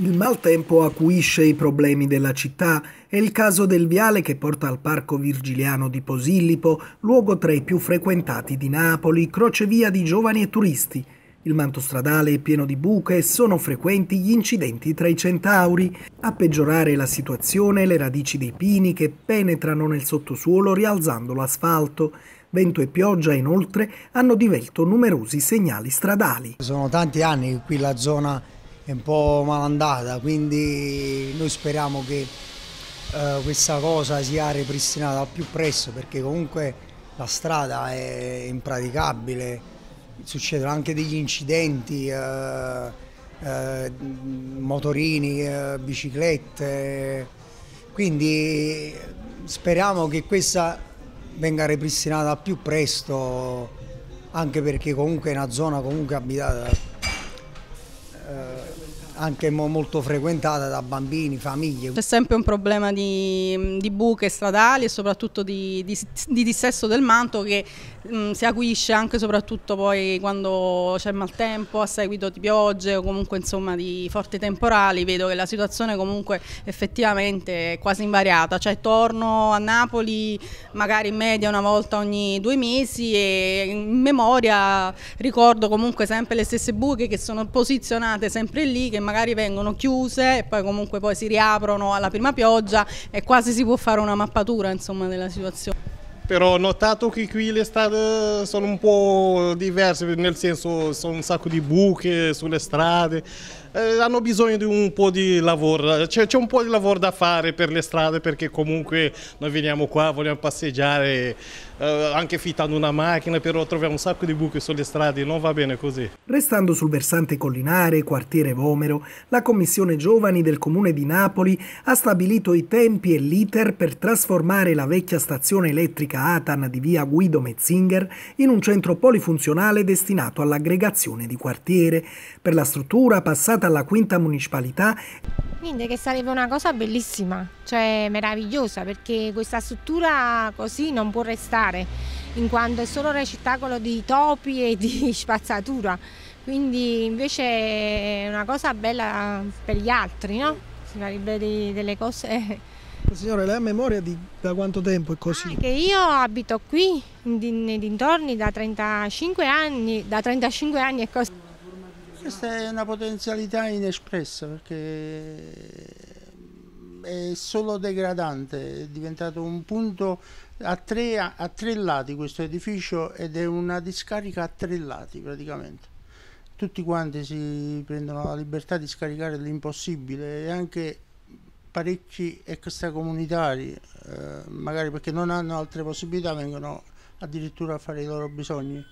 Il maltempo acuisce i problemi della città. È il caso del viale che porta al Parco Virgiliano di Posillipo, luogo tra i più frequentati di Napoli, crocevia di giovani e turisti. Il manto stradale è pieno di buche e sono frequenti gli incidenti tra i centauri. A peggiorare la situazione le radici dei pini che penetrano nel sottosuolo rialzando l'asfalto. Vento e pioggia inoltre hanno divelto numerosi segnali stradali. Sono tanti anni che qui la zona è un po' malandata, quindi noi speriamo che eh, questa cosa sia ripristinata al più presto perché comunque la strada è impraticabile, succedono anche degli incidenti, eh, eh, motorini, eh, biciclette, quindi speriamo che questa venga ripristinata al più presto anche perché comunque è una zona comunque abitata anche molto frequentata da bambini, famiglie. C'è sempre un problema di, di, buche stradali e soprattutto di, di, di dissesto del manto che mh, si acuisce anche soprattutto poi quando c'è maltempo a seguito di piogge o comunque insomma di forti temporali. Vedo che la situazione comunque effettivamente è quasi invariata, cioè torno a Napoli magari in media una volta ogni due mesi e in memoria ricordo comunque sempre le stesse buche che sono posizionate sempre lì che magari vengono chiuse e poi comunque poi si riaprono alla prima pioggia e quasi si può fare una mappatura insomma, della situazione però ho notato che qui le strade sono un po' diverse, nel senso sono un sacco di buche sulle strade, eh, hanno bisogno di un po' di lavoro, c'è, un po' di lavoro da fare per le strade perché comunque noi veniamo qua, vogliamo passeggiare, eh, anche fittando una macchina, però troviamo un sacco di buche sulle strade, non va bene così. Restando sul versante collinare, quartiere Vomero, la Commissione Giovani del Comune di Napoli ha stabilito i tempi e l'iter per trasformare la vecchia stazione elettrica Luca Atan di via Guido Metzinger in un centro polifunzionale destinato all'aggregazione di quartiere. Per la struttura passata alla quinta municipalità Niente, che sarebbe una cosa bellissima, cioè meravigliosa, perché questa struttura così non può restare, in quanto è solo recettacolo di topi e di spazzatura. Quindi invece è una cosa bella per gli altri, no? Si farebbe delle cose Signore, lei ha memoria di da quanto tempo è così? Ah, che io abito qui, nei dintorni, da 35 anni, da 35 anni è così. Questa è una potenzialità inespressa perché è solo degradante, è diventato un punto a tre, a tre, lati questo edificio ed è una discarica a tre lati praticamente. Tutti quanti si prendono la libertà di scaricare l'impossibile e anche parecchi extracomunitari, eh, magari perché non hanno altre possibilità, vengono addirittura a fare i loro bisogni.